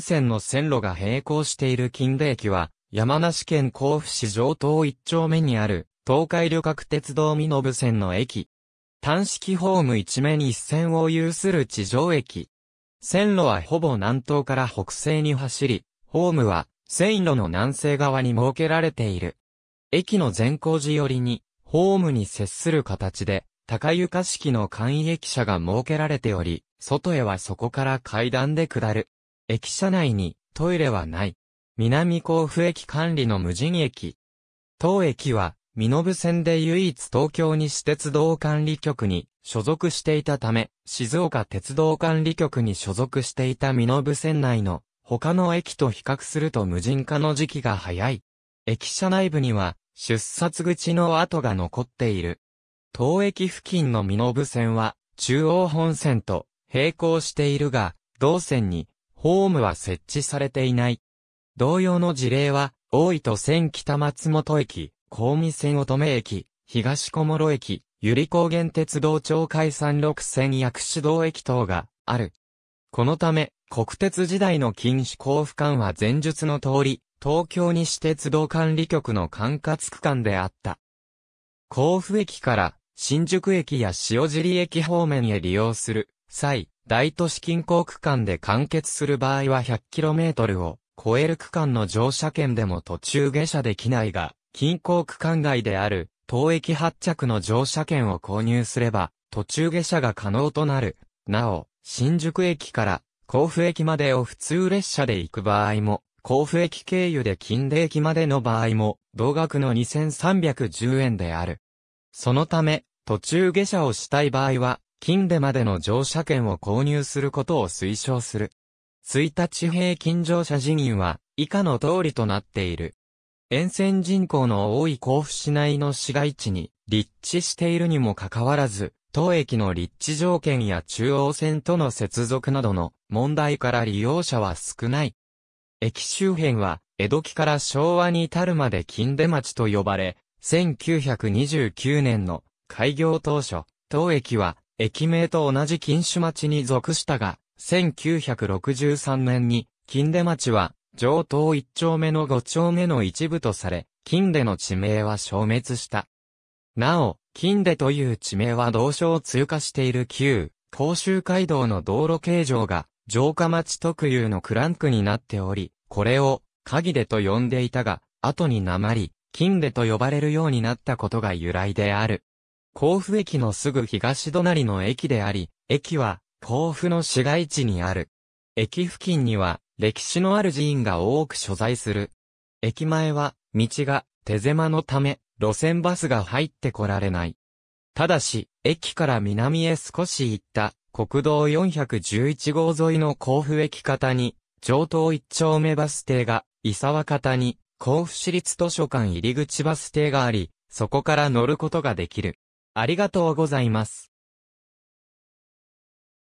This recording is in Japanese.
線の線路が並行している近出駅は、山梨県甲府市上東一丁目にある、東海旅客鉄道美延線の駅。単式ホーム一面一線を有する地上駅。線路はほぼ南東から北西に走り、ホームは線路の南西側に設けられている。駅の善光寺寄りに、ホームに接する形で、高床式の簡易駅舎が設けられており、外へはそこから階段で下る。駅舎内にトイレはない。南甲府駅管理の無人駅。当駅は、身延線で唯一東京西鉄道管理局に所属していたため、静岡鉄道管理局に所属していた身延線内の他の駅と比較すると無人化の時期が早い。駅舎内部には出札口の跡が残っている。当駅付近の身延線は中央本線と並行しているが、同線にホームは設置されていない。同様の事例は、大糸線北松本駅、高見線乙女駅、東小諸駅、百合高原鉄道町海山六線薬師道駅等がある。このため、国鉄時代の禁止交付管は前述の通り、東京西鉄道管理局の管轄区間であった。甲府駅から新宿駅や塩尻駅方面へ利用する際、大都市近郊区間で完結する場合は 100km を超える区間の乗車券でも途中下車できないが、近郊区間外である、当駅発着の乗車券を購入すれば、途中下車が可能となる。なお、新宿駅から甲府駅までを普通列車で行く場合も、甲府駅経由で近出駅までの場合も、同額の2310円である。そのため、途中下車をしたい場合は、金でまでの乗車券を購入することを推奨する。1日平均乗車人員は以下の通りとなっている。沿線人口の多い甲府市内の市街地に立地しているにもかかわらず、当駅の立地条件や中央線との接続などの問題から利用者は少ない。駅周辺は江戸期から昭和に至るまで金出町と呼ばれ、1929年の開業当初、当駅は駅名と同じ金種町に属したが、1963年に、金出町は、上東一丁目の五丁目の一部とされ、金出の地名は消滅した。なお、金出という地名は同省を通過している旧、甲州街道の道路形状が、城下町特有のクランクになっており、これを、鍵出と呼んでいたが、後に鉛、金出と呼ばれるようになったことが由来である。甲府駅のすぐ東隣の駅であり、駅は甲府の市街地にある。駅付近には歴史のある寺院が多く所在する。駅前は道が手狭のため路線バスが入ってこられない。ただし、駅から南へ少し行った国道411号沿いの甲府駅方に、上東一丁目バス停が、伊沢方に、甲府市立図書館入口バス停があり、そこから乗ることができる。ありがとうございます。